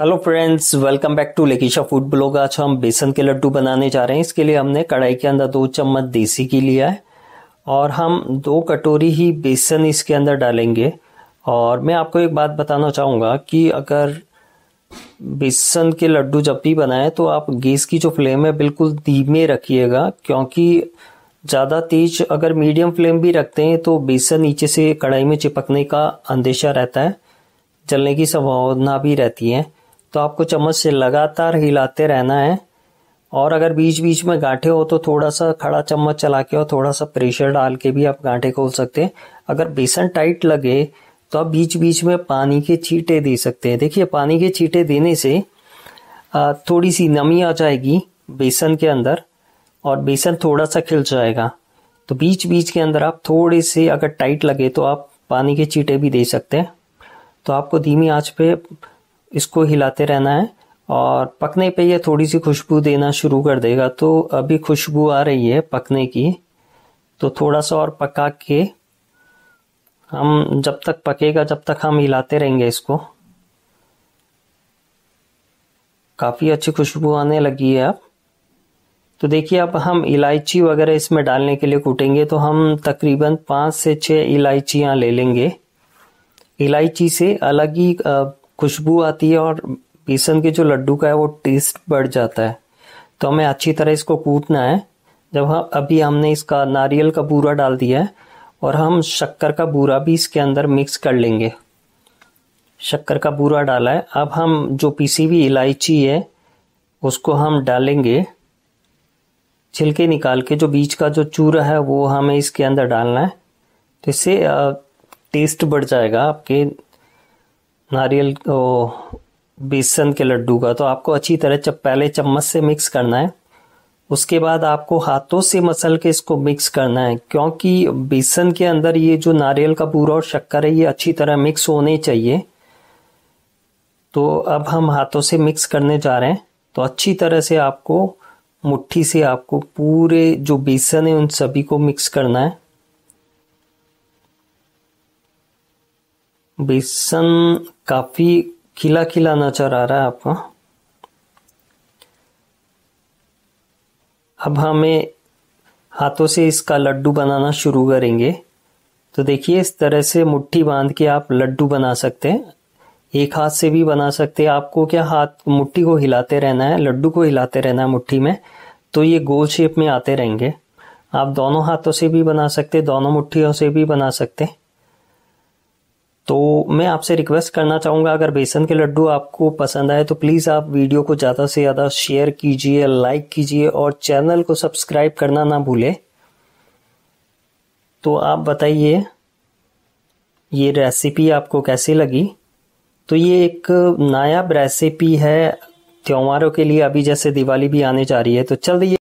hello friends welcome back to लेकिशा food blog आज हम बेसन के लड्डू बनाने जा रहे हैं इसके लिए हमने कढ़ाई के अंदर दो चम्मच देसी घी लिया है और हम दो कटोरी ही बेसन इसके अंदर डालेंगे और मैं आपको एक बात बताना चाहूँगा कि अगर बेसन के लड्डू जब भी बनाएं तो आप गैस की जो फ्लेम है बिल्कुल धीमे रखिएगा क्योंकि ज़्यादा तेज अगर मीडियम फ्लेम भी रखते हैं तो बेसन नीचे से कढ़ाई में चिपकने का अंदेशा रहता है जलने की संभावना भी रहती है तो आपको चम्मच से लगातार हिलाते रहना है और अगर बीच बीच में गांठे हो तो थोड़ा सा खड़ा चम्मच चला के और थोड़ा सा प्रेशर डाल के भी आप गांठे खोल सकते हैं अगर बेसन टाइट लगे तो आप बीच बीच में पानी के छींटे दे सकते हैं देखिए पानी के छींटे देने से थोड़ी सी नमी आ जाएगी बेसन के अंदर और बेसन थोड़ा सा खिल जाएगा तो बीच बीच के अंदर आप थोड़े से अगर टाइट लगे तो आप पानी के चीटे भी दे सकते हैं तो आपको धीमी आंच पे इसको हिलाते रहना है और पकने पे ये थोड़ी सी खुशबू देना शुरू कर देगा तो अभी खुशबू आ रही है पकने की तो थोड़ा सा और पका के हम जब तक पकेगा जब तक हम हिलाते रहेंगे इसको काफ़ी अच्छी खुशबू आने लगी है अब तो देखिए अब हम इलायची वगैरह इसमें डालने के लिए कूटेंगे तो हम तकरीबन पाँच से छः इलायचियाँ ले लेंगे इलायची से अलग ही खुशबू आती है और बेसन के जो लड्डू का है वो टेस्ट बढ़ जाता है तो हमें अच्छी तरह इसको कूटना है जब हम अभी हमने इसका नारियल का बूरा डाल दिया है और हम शक्कर का बूरा भी इसके अंदर मिक्स कर लेंगे शक्कर का बूरा डाला है अब हम जो पीसी हुई इलायची है उसको हम डालेंगे छिलके निकाल के जो बीज का जो चूरा है वो हमें इसके अंदर डालना है तो इससे टेस्ट बढ़ जाएगा आपके नारियल बेसन के लड्डू का तो आपको अच्छी तरह चप, पहले चम्मच से मिक्स करना है उसके बाद आपको हाथों से मसल के इसको मिक्स करना है क्योंकि बेसन के अंदर ये जो नारियल का पूरा और शक्कर है ये अच्छी तरह मिक्स होने चाहिए तो अब हम हाथों से मिक्स करने जा रहे हैं तो अच्छी तरह से आपको मुट्ठी से आपको पूरे जो बेसन है उन सभी को मिक्स करना है बेसन काफ़ी खिला खिला नजर आ रहा है आपका अब हमें हाथों से इसका लड्डू बनाना शुरू करेंगे तो देखिए इस तरह से मुट्ठी बांध के आप लड्डू बना सकते हैं एक हाथ से भी बना सकते हैं आपको क्या हाथ मुट्ठी को हिलाते रहना है लड्डू को हिलाते रहना है मुट्ठी में तो ये गोल शेप में आते रहेंगे आप दोनों हाथों से भी बना सकते दोनों मुट्ठियों से भी बना सकते तो मैं आपसे रिक्वेस्ट करना चाहूँगा अगर बेसन के लड्डू आपको पसंद आए तो प्लीज़ आप वीडियो को ज़्यादा से ज़्यादा शेयर कीजिए लाइक कीजिए और चैनल को सब्सक्राइब करना ना भूलें तो आप बताइए ये रेसिपी आपको कैसी लगी तो ये एक नायाब रेसिपी है त्योहारों के लिए अभी जैसे दिवाली भी आने जा रही है तो चलिए